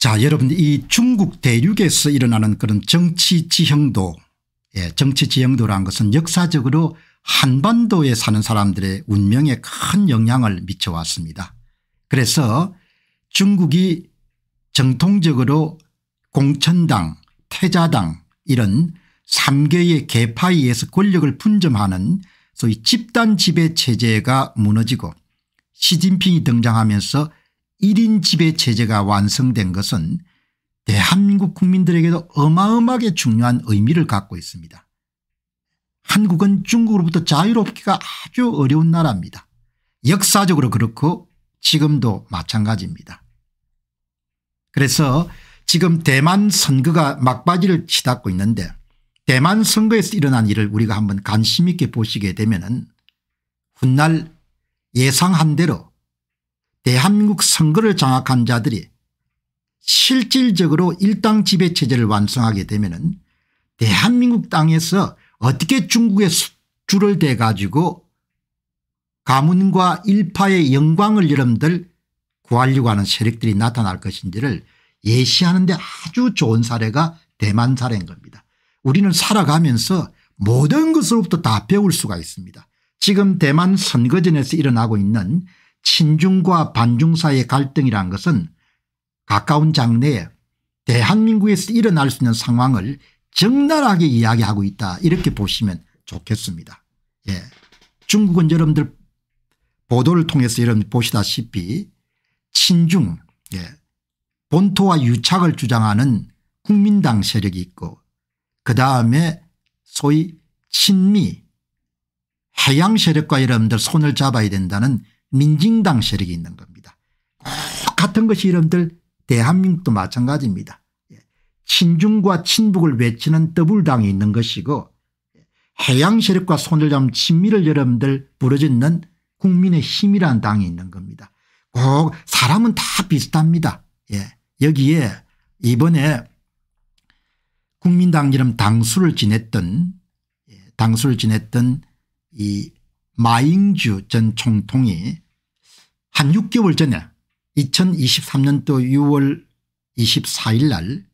자 여러분 이 중국 대륙에서 일어나는 그런 정치지형도 예, 정치지형도라는 것은 역사적으로 한반도에 사는 사람들의 운명에 큰 영향을 미쳐왔습니다. 그래서 중국이 정통적으로 공천당 태자당 이런 3개의 계파에 서 권력을 분점하는 소위 집단지배 체제가 무너지고 시진핑이 등장하면서 1인 지배체제가 완성된 것은 대한민국 국민들에게도 어마어마하게 중요한 의미를 갖고 있습니다. 한국은 중국으로부터 자유롭기가 아주 어려운 나라입니다. 역사적으로 그렇고 지금도 마찬가지입니다. 그래서 지금 대만 선거가 막바지를 치닫고 있는데 대만 선거에서 일어난 일을 우리가 한번 관심 있게 보시게 되면 훗날 예상한 대로 대한민국 선거를 장악한 자들이 실질적으로 일당 지배체제를 완성하게 되면 은 대한민국 땅에서 어떻게 중국의 줄을 대 가지고 가문과 일파의 영광을 여러분들 구하려고 하는 세력들이 나타날 것인지를 예시하는 데 아주 좋은 사례가 대만 사례인 겁니다. 우리는 살아가면서 모든 것으로부터 다 배울 수가 있습니다. 지금 대만 선거전에서 일어나고 있는 친중과 반중 사이의 갈등이란 것은 가까운 장래에 대한민국에서 일어날 수 있는 상황을 적나라하게 이야기하고 있다 이렇게 보시면 좋겠습니다. 예. 중국은 여러분들 보도를 통해서 여러분 보시다시피 친중 예. 본토와 유착을 주장하는 국민당 세력이 있고 그다음에 소위 친미 해양 세력과 여러분들 손을 잡아야 된다는 민진당 세력이 있는 겁니다. 같은 것이 이름들 대한민국도 마찬가지입니다. 예. 친중과 친북을 외치는 더블당이 있는 것이고 예. 해양 세력과 손을 잡은 친미를 여러분들 부러짓는 국민의 힘이란 당이 있는 겁니다. 꼭 사람은 다 비슷합니다. 예. 여기에 이번에 국민당 이름 당수를 지냈던 예, 당수를 지냈던 이 마잉주 전 총통이 한 6개월 전에 2023년도 6월 24일 날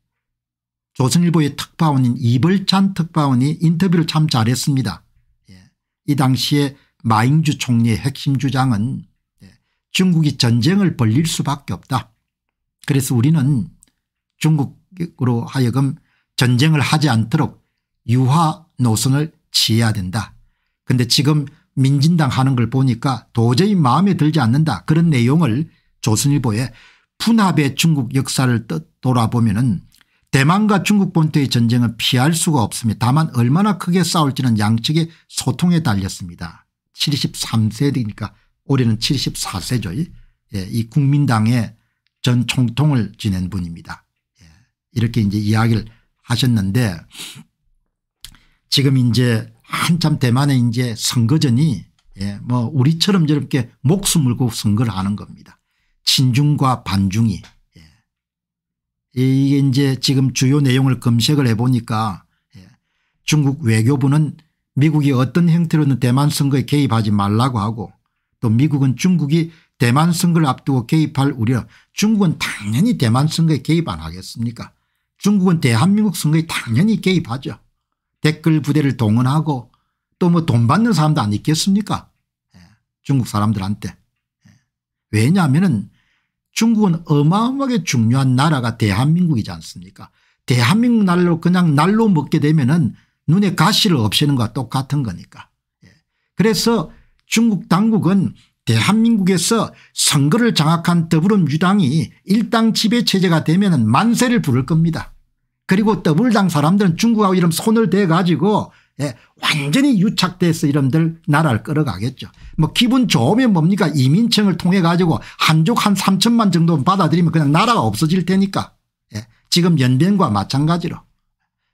조선일보의 특파원인 이벌찬 특파원이 인터뷰를 참 잘했습니다. 예. 이 당시에 마잉주 총리의 핵심 주장은 예, 중국이 전쟁을 벌릴 수밖에 없다. 그래서 우리는 중국으로 하여금 전쟁을 하지 않도록 유화 노선을 취해야 된다. 그런데 지금 민진당 하는 걸 보니까 도저히 마음에 들지 않는다 그런 내용을 조선일보에 분합의 중국 역사를 돌아보면 은 대만과 중국 본토의 전쟁은 피할 수가 없습니다. 다만 얼마나 크게 싸울지는 양측의 소통에 달렸습니다. 73세니까 대 올해는 74세죠. 예, 이 국민당의 전 총통을 지낸 분입니다. 예, 이렇게 이제 이야기를 하셨는데 지금 이제 한참 대만에 이제 선거전이 예, 뭐 우리처럼 저렇게 목숨 물고 선거를 하는 겁니다. 친중과 반중이 예. 이게 이제 지금 주요 내용을 검색을 해보니까 예. 중국 외교부는 미국이 어떤 형태로든 대만 선거에 개입하지 말라고 하고 또 미국은 중국이 대만 선거를 앞두고 개입할 우려 중국은 당연히 대만 선거에 개입 안 하겠습니까 중국은 대한민국 선거에 당연히 개입하죠. 댓글 부대를 동원하고 또 뭐 돈 받는 사람도 안 있겠습니까 예, 중국 사람들한테. 예. 왜냐하면 중국은 어마어마하게 중요한 나라가 대한민국이지 않습니까 대한민국 날로 그냥 날로 먹게 되면 은 눈에 가시를 없애는 것과 똑같은 거니까. 예. 그래서 중국 당국은 대한민국에서 선거를 장악한 더불어민주당이 일당 지배체제가 되면 만세를 부를 겁니다. 그리고 더블당 사람들은 중국하고 이런 손을 대 가지고 예, 완전히 유착돼서 이런들 나라를 끌어가겠죠. 뭐 기분 좋으면 뭡니까 이민청을 통해 가지고 한족 한 3천만 정도 받아들이면 그냥 나라가 없어질 테니까 예, 지금 연변과 마찬가지로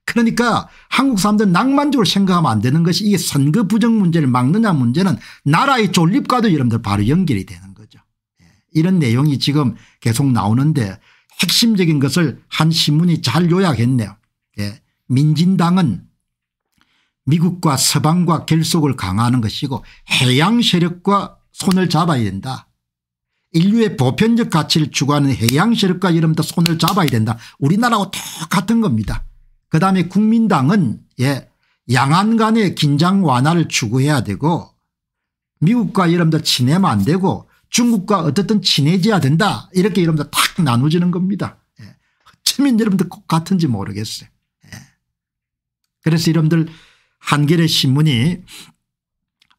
그러니까 한국 사람들 낭만적으로 생각하면 안 되는 것이 이게 선거 부정 문제를 막느냐 문제는 나라의 존립과도 여러분들 바로 연결이 되는 거죠. 예, 이런 내용이 지금 계속 나오는데 핵심적인 것을 한 신문이 잘 요약했네요. 예. 민진당은 미국과 서방과 결속을 강화하는 것이고 해양 세력과 손을 잡아야 된다. 인류의 보편적 가치를 추구하는 해양 세력과 이름부터 손을 잡아야 된다. 우리나라하고 똑같은 겁니다. 그다음에 국민당은 예 양안 간의 긴장 완화를 추구해야 되고 미국과 이름부터 친해면 안 되고 중국과 어쨌든 친해져야 된다 이렇게 여러분들 탁 나누지는 겁니다. 예. 어쩌 여러분들 꼭 같은지 모르겠어요. 예. 그래서 여러분들 한겨레 신문이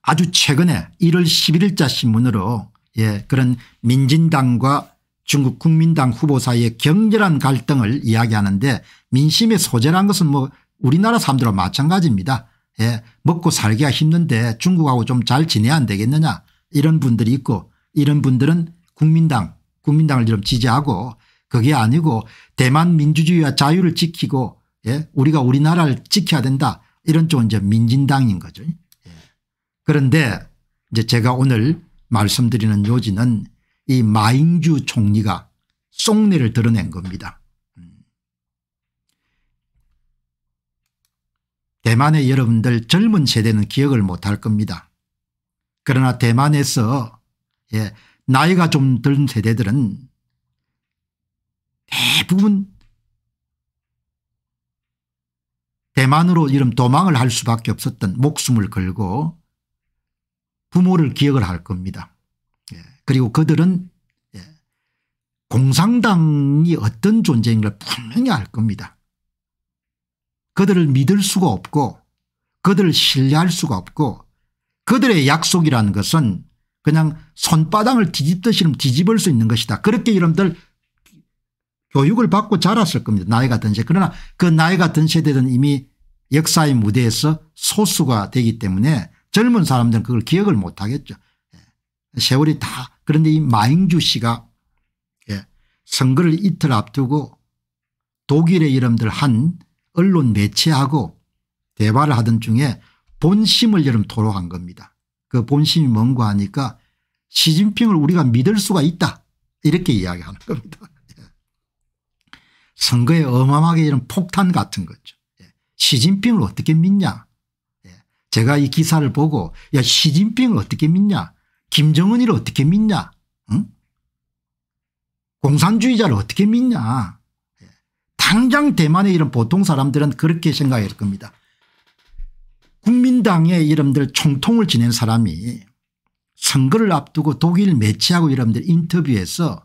아주 최근에 1월 11일자 신문으로 예, 그런 민진당과 중국 국민당 후보 사이의 격렬한 갈등을 이야기하는데 민심의 소재란 것은 뭐 우리나라 사람들과 마찬가지입니다. 예, 먹고 살기가 힘든데 중국하고 좀 잘 지내야 안 되겠느냐 이런 분들이 있고 이런 분들은 국민당 국민당을 좀 지지하고 그게 아니고 대만 민주주의와 자유를 지키고 예? 우리가 우리나라를 지켜야 된다 이런 쪽은 이제 민진당인 거죠. 예. 그런데 이제 제가 오늘 말씀드리는 요지는 이 마잉주 총리가 속내를 드러낸 겁니다. 음. 대만의 여러분들 젊은 세대는 기억을 못할 겁니다. 그러나 대만에서 예, 나이가 좀 든 세대들은 대부분 대만으로 이름 도망을 할 수밖에 없었던 목숨을 걸고 부모를 기억을 할 겁니다. 예, 그리고 그들은 예, 공상당이 어떤 존재인걸 분명히 알 겁니다. 그들을 믿을 수가 없고 그들을 신뢰할 수가 없고 그들의 약속이라는 것은 그냥 손바닥을 뒤집듯이 뒤집을 수 있는 것이다. 그렇게 여러분들 교육을 받고 자랐을 겁니다. 나이가 든 세대. 그러나 그 나이가 든 세대는 이미 역사의 무대에서 소수가 되기 때문에 젊은 사람들은 그걸 기억을 못하겠죠. 예. 세월이 다 그런데 이 마잉주 씨가 예, 선거를 이틀 앞두고 독일의 이름들 한 언론 매체하고 대화를 하던 중에 본심을 여름 토로한 겁니다. 그 본심이 뭔가 하니까 시진핑을 우리가 믿을 수가 있다 이렇게 이야기하는 겁니다. 예. 선거에 어마어마하게 이런 폭탄 같은 거죠. 예. 시진핑을 어떻게 믿냐 예. 제가 이 기사를 보고 야 시진핑을 어떻게 믿냐 김정은이를 어떻게 믿냐 응? 공산주의자를 어떻게 믿냐 당장 대만의 이런 보통 사람들은 그렇게 생각할 겁니다. 국민당의 이름들 총통을 지낸 사람이 선거를 앞두고 독일 매치하고 이름들 인터뷰에서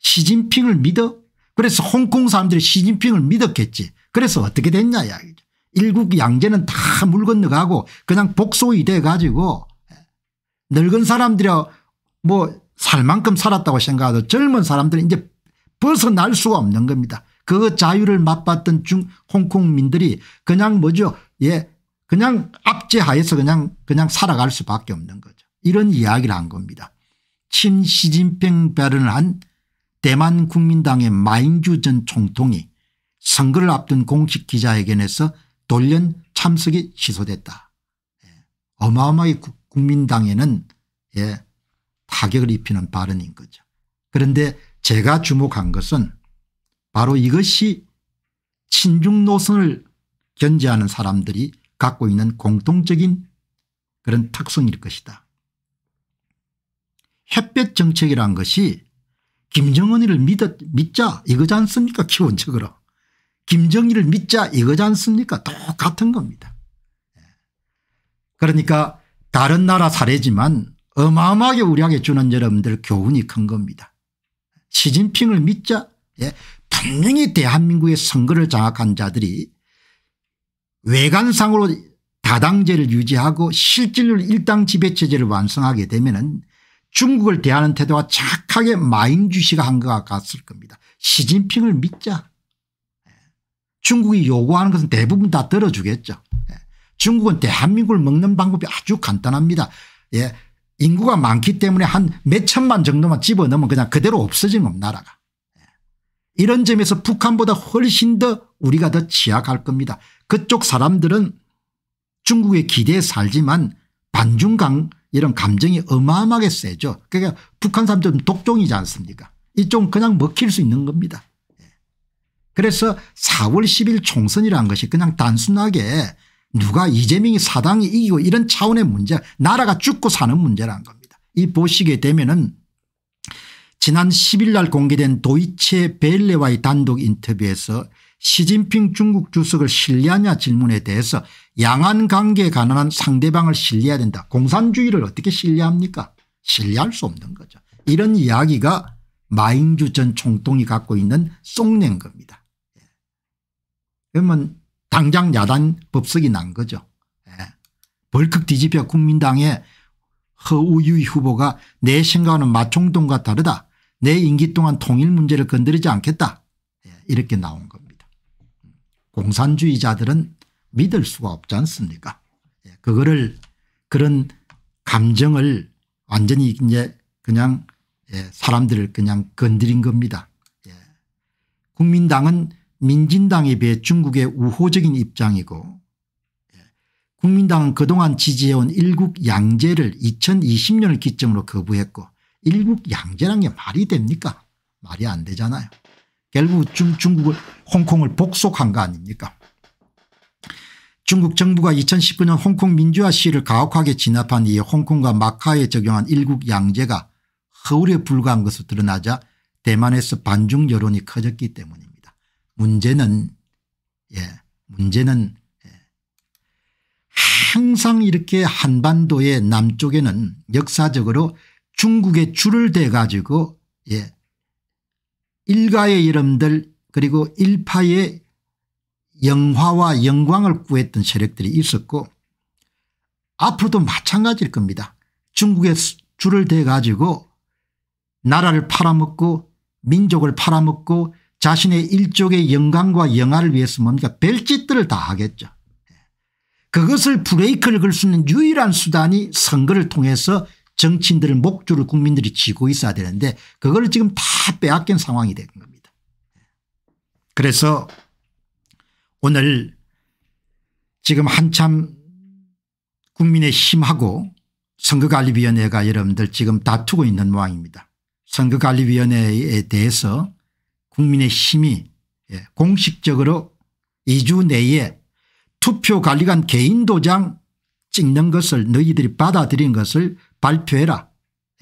시진핑을 믿어 그래서 홍콩 사람들이 시진핑을 믿었겠지 그래서 어떻게 됐냐 이야기죠. 일국 양제는 다 물 건너가고 그냥 복소이 돼 가지고 늙은 사람들이 뭐 살 만큼 살았다고 생각하도 젊은 사람들은 이제 벗어날 수가 없는 겁니다. 그 자유를 맛봤던 중 홍콩민들이 그냥 뭐죠 예 그냥 압제하에서 그냥 그냥 살아갈 수밖에 없는 거죠. 이런 이야기를 한 겁니다. 친 시진핑 발언을 한 대만 국민당의 마인주 전 총통이 선거를 앞둔 공식 기자회견에서 돌연 참석이 취소됐다. 예. 어마어마하게 국민당에는 예. 타격을 입히는 발언인 거죠. 그런데 제가 주목한 것은 바로 이것이 친중 노선을 견제하는 사람들이 갖고 있는 공통적인 그런 특성일 것이다. 햇볕 정책이란 것이 김정은이를 믿어, 믿자 이거지 않습니까 기본적으로. 김정일을 믿자 이거지 않습니까 똑같은 겁니다. 그러니까 다른 나라 사례지만 어마어마하게 우리에게 주는 여러분들 교훈이 큰 겁니다. 시진핑을 믿자 예. 분명히 대한민국의 선거를 장악한 자들이 외관상으로 다당제를 유지하고 실질로 일당 지배체제를 완성하게 되면 중국을 대하는 태도와 착하게 마인주시가 한 것 같을 겁니다. 시진핑을 믿자. 예. 중국이 요구하는 것은 대부분 다 들어주겠죠. 예. 중국은 대한민국을 먹는 방법이 아주 간단합니다. 예. 인구가 많기 때문에 한 몇 천만 정도만 집어넣으면 그냥 그대로 없어지는 나라가. 이런 점에서 북한보다 훨씬 더 우리가 더 취약할 겁니다. 그쪽 사람들은 중국의 기대에 살지만 반중강 이런 감정이 어마어마하게 세죠. 그러니까 북한 사람들은 독종이지 않습니까 이쪽은 그냥 먹힐 수 있는 겁니다. 예. 그래서 4월 10일 총선이라는 것이 그냥 단순하게 누가 이재명이 사당이 이기고 이런 차원의 문제 나라가 죽고 사는 문제라는 겁니다. 이 보시게 되면 은 지난 10일 날 공개된 도이체 벨레와의 단독 인터뷰에서 시진핑 중국 주석을 신뢰하냐 질문에 대해서 양안 관계에 관한 상대방을 신뢰해야 된다. 공산주의를 어떻게 신뢰합니까? 신뢰할 수 없는 거죠. 이런 이야기가 마잉주 전 총통이 갖고 있는 쏭낸 겁니다. 예. 그러면 당장 야단 법석이 난 거죠. 예. 벌컥 뒤집혀 국민당의 허우유 후보가 내 생각하는 마총동과 다르다. 내 임기 동안 통일 문제를 건드리지 않겠다 예, 이렇게 나온 겁니다. 공산주의자들은 믿을 수가 없지 않습니까 예, 그거를 그런 감정을 완전히 이제 그냥 예, 사람들을 그냥 건드린 겁니다. 국민당은 민진당에 비해 중국의 우호적인 입장이고 국민당은 그동안 지지해온 일국 양제를 2020년을 기점으로 거부했고 일국 양제란 게 말이 됩니까? 말이 안 되잖아요. 결국 중, 중국을 홍콩을 복속한 거 아닙니까? 중국 정부가 2019년 홍콩 민주화 시를 가혹하게 진압한 이에 홍콩과 마카에 적용한 일국 양제가 허울에 불과한 것으로 드러나자 대만에서 반중 여론이 커졌기 때문입니다. 문제는 예 문제는 예, 항상 이렇게 한반도의 남쪽에는 역사적으로 중국의 줄을 대 가지고 예 일가의 이름들 그리고 일파의 영화와 영광을 구했던 세력들이 있었고 앞으로도 마찬가지일 겁니다. 중국의 줄을 대 가지고 나라를 팔아먹고 민족을 팔아먹고 자신의 일족의 영광과 영화를 위해서 뭡니까 별짓들을 다 하겠죠. 예. 그것을 브레이크를 걸 수 있는 유일한 수단이 선거를 통해서 정치인들은 목줄을 국민들이 쥐고 있어야 되는데 그걸 지금 다 빼앗긴 상황이 된 겁니다. 그래서 오늘 지금 한참 국민의 힘하고 선거관리위원회가 여러분들 지금 다투고 있는 모양입니다. 선거관리위원회에 대해서 국민의 힘이 예, 공식적으로 2주 내에 투표관리관 개인도장 찍는 것을 너희들이 받아들인 것을 발표해라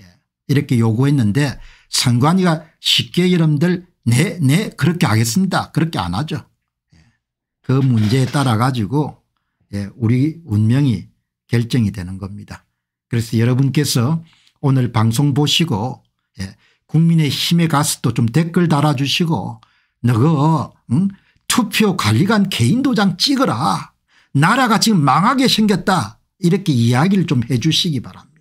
예. 이렇게 요구했는데 선관위가 쉽게 여러분들 네네 네, 그렇게 하겠습니다 그렇게 안 하죠. 예. 그 문제에 따라 가지고 예, 우리 운명이 결정이 되는 겁니다. 그래서 여러분께서 오늘 방송 보시고 국민의힘에 가서 도좀 댓글 달아주시고 너거 응? 투표 관리관 개인 도장 찍어라. 나라가 지금 망하게 생겼다. 이렇게 이야기를 좀 해 주시기 바랍니다.